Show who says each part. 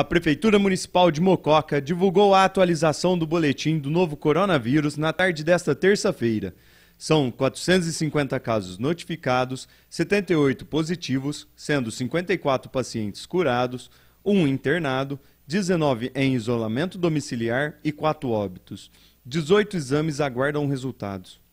Speaker 1: A Prefeitura Municipal de Mococa divulgou a atualização do boletim do novo coronavírus na tarde desta terça-feira. São 450 casos notificados, 78 positivos, sendo 54 pacientes curados, um internado, 19 em isolamento domiciliar e 4 óbitos. 18 exames aguardam resultados.